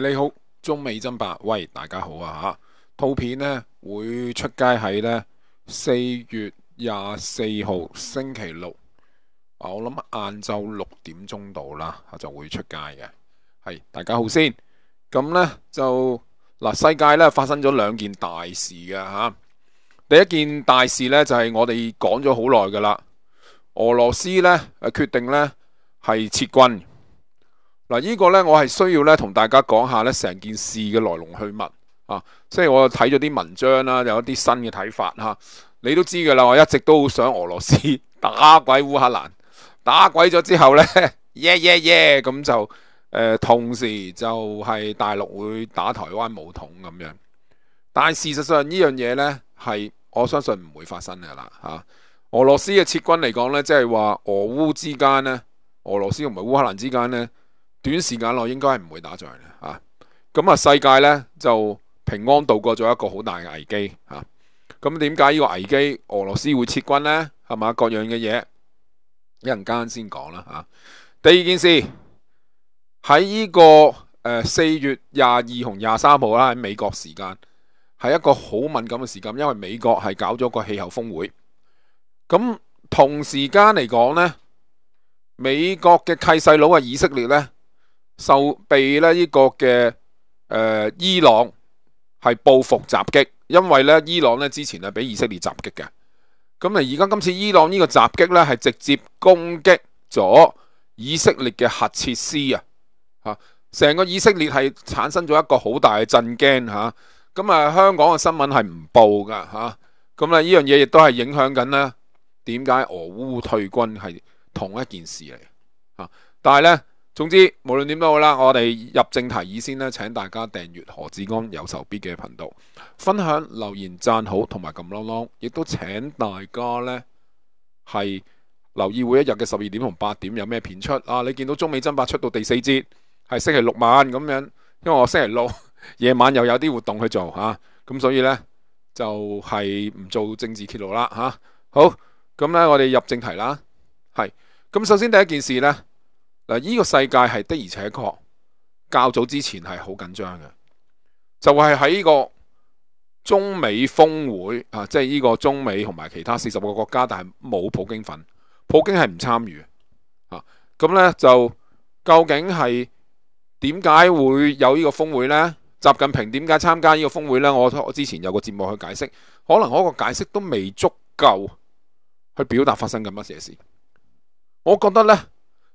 系你好，中美争霸，喂，大家好啊吓，套片呢会出街喺呢四月廿四号星期六，我谂晏昼六点钟到啦，就会出街嘅。系大家好先，咁呢就嗱，世界咧发生咗两件大事嘅吓，第一件大事呢，就系我哋讲咗好耐噶啦，俄罗斯呢诶决定呢系撤军。嗱，呢个呢，我系需要咧同大家讲下呢成件事嘅来龙去脉啊，即系我睇咗啲文章啦，有一啲新嘅睇法吓，你都知噶啦，我一直都好想俄罗斯打鬼乌克兰，打鬼咗之后呢，耶耶耶咁就诶，同时就系大陆会打台湾武统咁样，但系事实上呢样嘢呢，系我相信唔会发生噶啦吓，俄罗斯嘅撤军嚟讲呢，即系话俄乌之间呢，俄罗斯同埋乌克兰之间呢。短時間內應該係唔會打仗嘅嚇，咁啊世界咧就平安度過咗一個好大嘅危機嚇。咁點解呢個危機俄羅斯會撤軍咧？係嘛各樣嘅嘢一陣間先講啦嚇。第二件事喺呢個诶四月廿二同廿三號啦，喺美國時間係一個好敏感嘅時間，因為美國係搞咗個氣候峰會。咁同時間嚟講咧，美國嘅契細佬啊，以色列咧。受被咧呢个嘅诶，伊朗系报复袭击，因为咧伊朗咧之前系俾以色列袭击嘅，咁啊而家今次伊朗呢个袭击咧系直接攻击咗以色列嘅核设施啊，吓成个以色列系产生咗一个好大嘅震惊吓，咁啊香港嘅新闻系唔报噶吓，咁啊呢样嘢亦都系影响紧咧，点解俄乌退军系同一件事嚟吓？但系咧。总之，无论点都好啦，我哋入正题以先咧，请大家订阅何志安有仇必嘅频道，分享留言赞好同埋揿啷啷，亦都请大家呢系留意每一日嘅十二点同八点有咩片出啊！你见到中美争霸出到第四节，系星期六晚咁样，因为我星期六 夜晚又有啲活动去做吓，咁所以呢，就系唔做政治揭露啦吓。好，咁呢，我哋入正题啦，系咁首先第一件事呢。嗱，呢个世界系的而且确较早之前系好紧张嘅，就系喺呢个中美峰会啊，即系呢个中美同埋其他四十个国家，但系冇普京份，普京系唔参与啊。咁咧就究竟系点解会有呢个峰会呢？习近平点解参加呢个峰会呢？我我之前有个节目去解释，可能我个解释都未足够去表达发生紧乜嘢事。我觉得呢。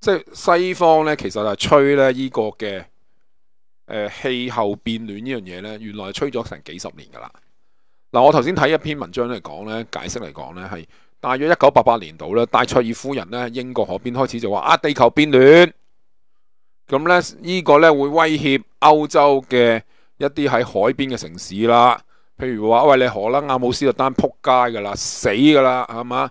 即系西方咧，其實系吹咧呢個嘅誒氣候變暖呢樣嘢咧，原來吹咗成幾十年噶啦。嗱，我頭先睇一篇文章嚟講咧，解釋嚟講咧，係大約一九八八年度咧，戴卓爾夫人咧，英國海邊開始就話啊，地球變暖，咁咧呢個咧會威脅歐洲嘅一啲喺海邊嘅城市啦，譬如話喂，你荷兰阿姆斯特丹撲街噶啦，死噶啦，係嘛？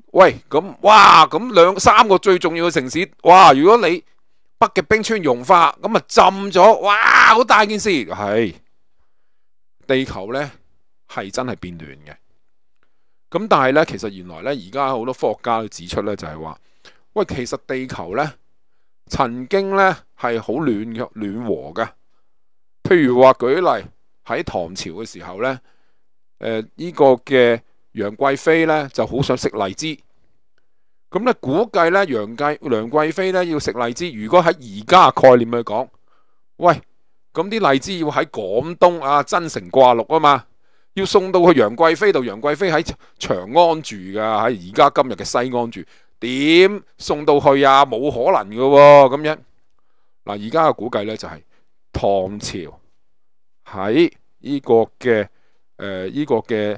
喂，咁哇，咁两三个最重要嘅城市，哇！如果你北极冰川融化，咁啊浸咗，哇，好大件事。系地球呢，系真系变暖嘅。咁但系呢，其实原来呢，而家好多科学家都指出呢，就系话，喂，其实地球呢，曾经呢系好暖嘅暖和嘅。譬如话举例喺唐朝嘅时候呢，诶呢个嘅。杨贵妃咧就好想食荔枝，咁咧估计咧杨贵杨贵妃咧要食荔枝。如果喺而家概念去讲，喂，咁啲荔枝要喺广东啊，增城挂绿啊嘛，要送到去杨贵妃度。杨贵妃喺长安住噶，喺而家今日嘅西安住，点送到去啊？冇可能噶，咁样嗱。而家嘅估计咧就系唐朝喺呢个嘅诶呢个嘅。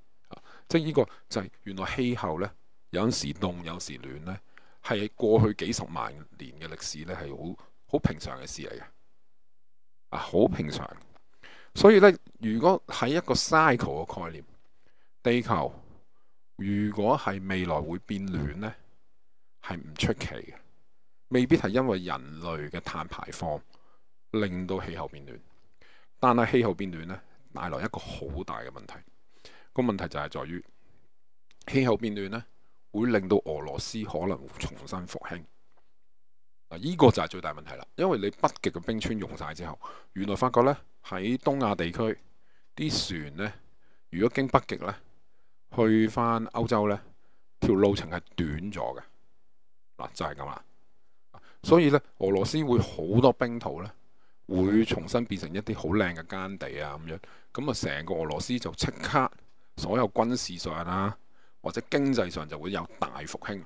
即係呢個就係原來氣候呢，有陣時凍有時暖呢，係過去幾十萬年嘅歷史呢，係好好平常嘅事嚟嘅啊好平常，所以呢，如果喺一個 cycle 嘅概念，地球如果係未來會變暖呢，係唔出奇嘅，未必係因為人類嘅碳排放令到氣候變暖，但係氣候變暖呢，帶來一個好大嘅問題。個問題就係在於氣候變暖呢，會令到俄羅斯可能重新復興。啊，依個就係最大問題啦，因為你北極嘅冰川融晒之後，原來發覺呢，喺東亞地區啲船呢，如果經北極呢，去翻歐洲呢，條路程係短咗嘅嗱，就係咁啦。所以呢，俄羅斯會好多冰土呢，會重新變成一啲好靚嘅間地啊，咁樣咁啊，成個俄羅斯就即刻。所有軍事上啦，或者經濟上就會有大復興。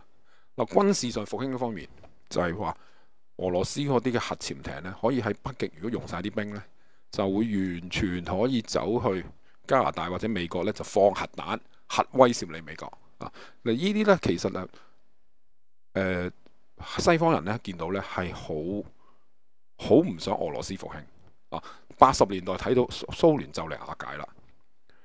嗱，軍事上復興方面就係話，俄羅斯嗰啲嘅核潛艇咧，可以喺北極如果用晒啲冰咧，就會完全可以走去加拿大或者美國咧，就放核彈核威脅你美國啊。嗱，依啲咧其實啊，誒西方人咧見到咧係好好唔想俄羅斯復興啊。八十年代睇到蘇聯就嚟瓦解啦。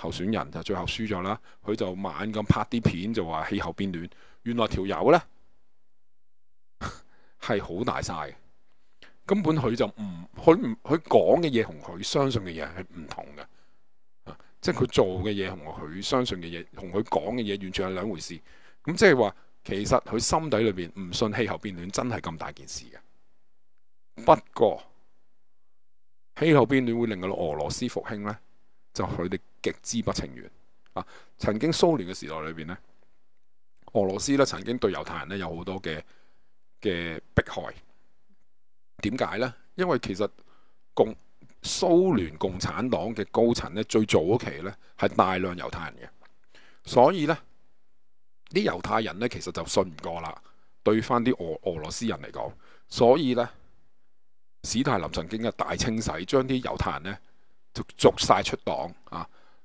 候選人就最後輸咗啦。佢就猛咁拍啲片，就話氣候變暖原來條友呢係 好大晒，嘅。根本佢就唔佢唔佢講嘅嘢同佢相信嘅嘢係唔同嘅即係佢做嘅嘢同佢相信嘅嘢同佢講嘅嘢完全係兩回事。咁即係話其實佢心底裏面唔信氣候變暖真係咁大件事嘅。不過氣候變暖會令到俄羅斯復興呢，就佢哋。极之不情愿啊！曾经苏联嘅时代里边呢，俄罗斯咧曾经对犹太人咧有好多嘅嘅迫害。点解呢？因为其实共苏联共产党嘅高层咧，最早期咧系大量犹太人嘅，所以呢，啲犹太人呢其实就信唔过啦，对翻啲俄俄罗斯人嚟讲，所以呢，史泰林曾经嘅大清洗，将啲犹太人呢逐逐晒出党啊！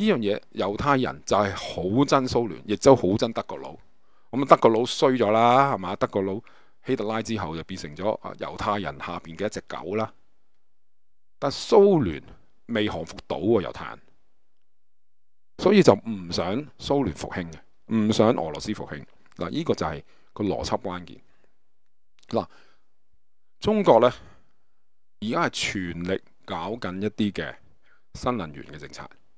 呢樣嘢，猶太人就係好憎蘇聯，亦都好憎德國佬。咁德國佬衰咗啦，係嘛？德國佬希特拉之後就變成咗啊，猶太人下邊嘅一隻狗啦。但蘇聯未降服到喎，猶太人，所以就唔想蘇聯復興嘅，唔想俄羅斯復興嗱。呢個就係個邏輯關鍵嗱。中國呢，而家係全力搞緊一啲嘅新能源嘅政策。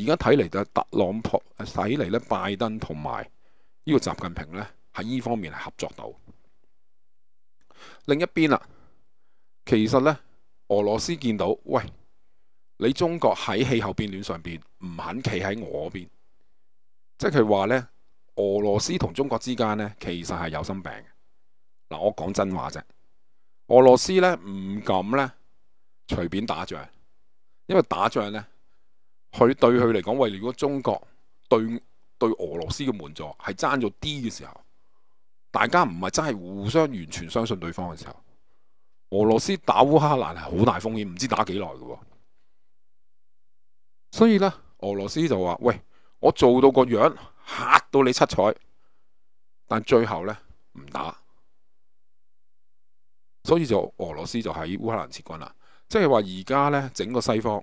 而家睇嚟就係特朗普使嚟咧，拜登同埋呢個習近平咧喺呢方面係合作到。另一邊啦，其實咧，俄羅斯見到喂，你中國喺氣候變暖上邊唔肯企喺我邊，即係佢話咧，俄羅斯同中國之間咧其實係有心病。嗱，我講真話啫，俄羅斯咧唔敢咧隨便打仗，因為打仗咧。佢對佢嚟講，喂！如果中國對对俄羅斯嘅援助係爭咗啲嘅時候，大家唔係真係互相完全相信對方嘅時候，俄羅斯打烏克蘭係好大風險，唔知打幾耐嘅喎。所以呢，俄羅斯就話：喂，我做到個樣嚇到你七彩，但最後呢，唔打。所以就俄羅斯就喺烏克蘭撤軍啦。即係話而家呢，整個西方。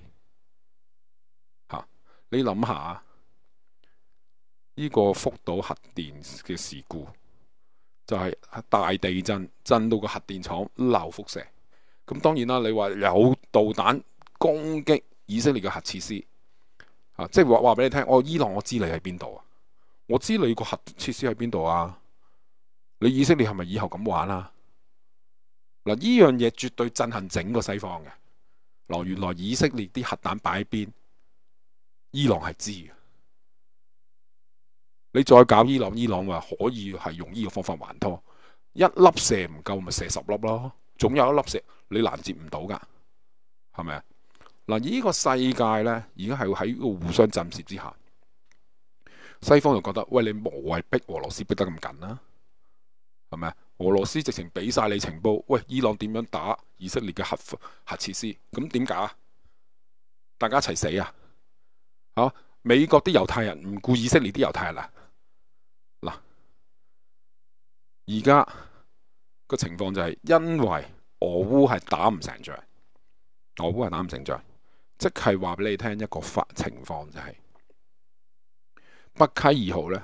你谂下，呢个福岛核电嘅事故就系大地震震到个核电厂漏辐射，咁当然啦，你话有导弹攻击以色列嘅核设施啊，即系话话俾你听，我伊朗我知你喺边度啊，我知你个核设施喺边度啊，你以色列系咪以后咁玩啊？嗱，呢样嘢绝对震撼整个西方嘅。嗱，原来以色列啲核弹摆边。伊朗系知嘅，你再搞伊朗，伊朗话可以系用呢个方法还拖，一粒射唔够咪射十粒咯，总有一粒射你拦截唔到噶，系咪啊？嗱，呢个世界呢，而家系喺个互相震慑之下，西方又觉得喂你无谓逼俄罗斯逼得咁紧啦，系咪啊？俄罗斯直情俾晒你情报，喂伊朗点样打以色列嘅核核设施，咁点解啊？大家一齐死啊！美國啲猶太人唔顧以色列啲猶太啦，嗱，而家個情況就係因為俄烏係打唔成仗，俄烏係打唔成仗，即係話俾你聽一個情況就係北溪二號咧，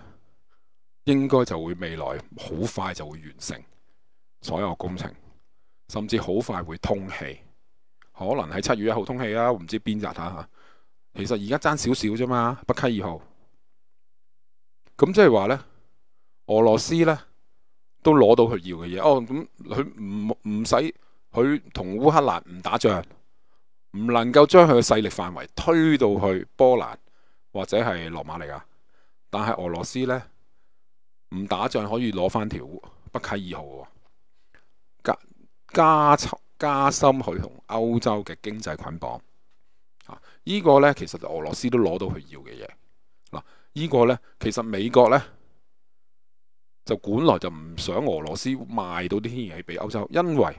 應該就會未來好快就會完成所有工程，甚至好快會通氣，可能喺七月一號通氣啦，唔知邊日啦嚇。其实而家争少少啫嘛，北溪二号。咁即系话咧，俄罗斯咧都攞到佢要嘅嘢。哦，咁佢唔唔使佢同乌克兰唔打仗，唔能够将佢嘅势力范围推到去波兰或者系罗马尼亚。但系俄罗斯咧唔打仗可以攞翻条北溪二号，加加深佢同欧洲嘅经济捆绑。啊！依個呢，其實俄羅斯都攞到佢要嘅嘢。嗱，依個呢，其實美國呢，就本來就唔想俄羅斯賣到啲天然氣俾歐洲，因為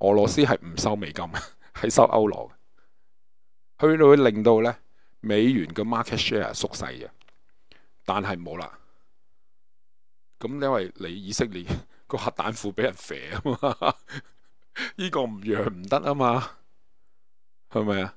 俄羅斯係唔收美金，係收歐羅嘅，佢會令到呢美元嘅 market share 縮細嘅。但係冇啦，咁因为你以色列 個核彈庫俾人肥啊嘛，呢個唔讓唔得啊嘛，係咪啊？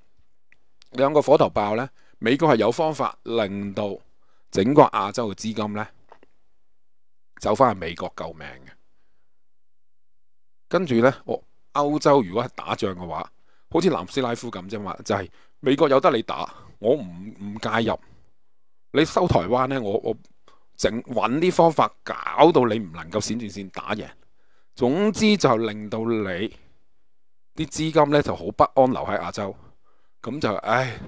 两个火头爆呢，美國係有方法令到整個亞洲嘅資金呢走翻去美國救命嘅。跟住呢，我歐洲如果係打仗嘅話，好似南斯拉夫咁啫嘛，就係美國有得你打，我唔唔介入。你收台灣呢，我我整揾啲方法搞到你唔能夠閃轉線打贏。總之就令到你啲資金呢就好不安，留喺亞洲。咁就唉，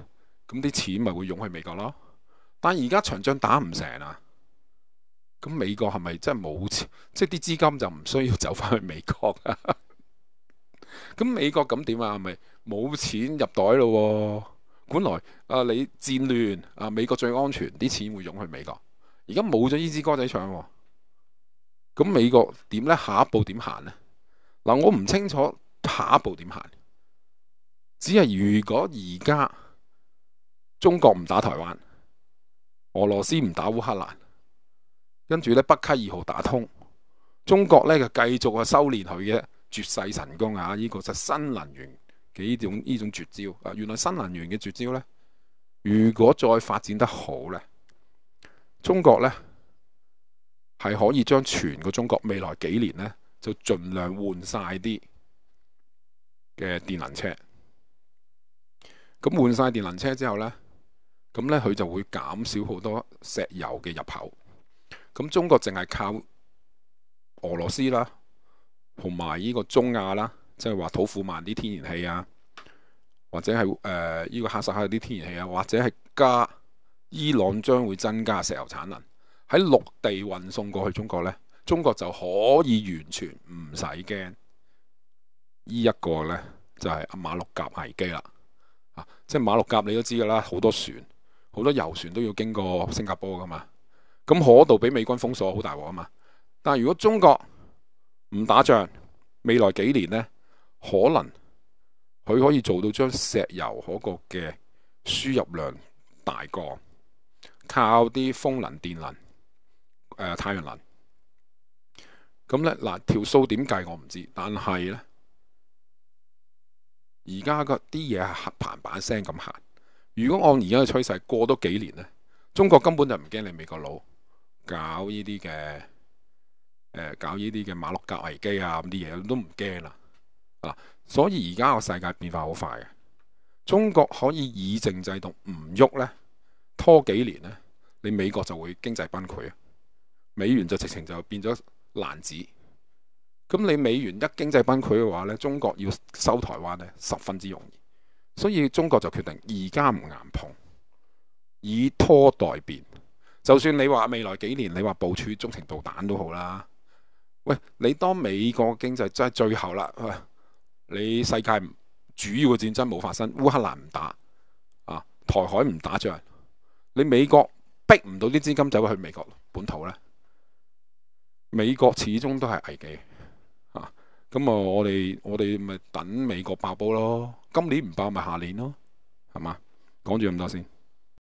咁啲钱咪会涌去美国咯。但而家长仗打唔成啊，咁美国系咪真系冇钱？即系啲资金就唔需要走翻去美国啊？咁美国咁点啊？咪冇钱入袋咯？本来啊，你战乱啊，美国最安全，啲钱会涌去美国。而家冇咗呢支歌仔唱，咁美国点咧？下一步点行咧？嗱，我唔清楚下一步点行。只係如果而家中國唔打台灣，俄羅斯唔打烏克蘭，跟住咧北溪二號打通，中國咧就繼續啊修炼佢嘅絕世神功啊！依個就新能源嘅呢種呢种絕招啊！原來新能源嘅絕招咧，如果再發展得好咧，中國咧係可以將全個中國未來幾年咧就尽量換晒啲嘅電能車。咁換晒電能車之後呢，咁呢佢就會減少好多石油嘅入口。咁中國淨係靠俄羅斯啦，同埋呢個中亞啦，即係話土庫曼啲天然氣啊，或者係誒依個哈薩克啲天然氣啊，或者係加伊朗將會增加石油產能喺陸地運送過去中國呢，中國就可以完全唔使驚呢一個呢，就係馬六甲危機啦。啊！即係馬六甲，你都知噶啦，好多船、好多遊船都要經過新加坡噶嘛。咁海道俾美軍封鎖，好大鑊啊嘛。但係如果中國唔打仗，未來幾年呢，可能佢可以做到將石油嗰個嘅輸入量大過靠啲風能、電能、誒太陽能。咁咧嗱，條數點計我唔知，但係咧。而家個啲嘢係合盤板聲咁行。如果按而家嘅趨勢過多幾年咧，中國根本就唔驚你美國佬搞呢啲嘅誒，搞呢啲嘅馬六甲危機啊咁啲嘢都唔驚啦。啊，所以而家個世界變化好快嘅。中國可以以政制動唔喐咧，拖幾年咧，你美國就會經濟崩潰啊，美元就直情就變咗爛紙。咁你美元一經濟崩潰嘅話呢中國要收台灣呢十分之容易，所以中國就決定而家唔硬碰，以拖代變。就算你話未來幾年你話部署中程導彈都好啦。喂，你當美國經濟真係最後啦，你世界主要嘅戰爭冇發生，烏克蘭唔打啊，台海唔打仗，你美國逼唔到啲資金走去美國本土呢？美國始終都係危機。咁啊！我哋我哋咪等美國爆煲咯，今年唔爆咪下年咯，係嘛？講住咁多先。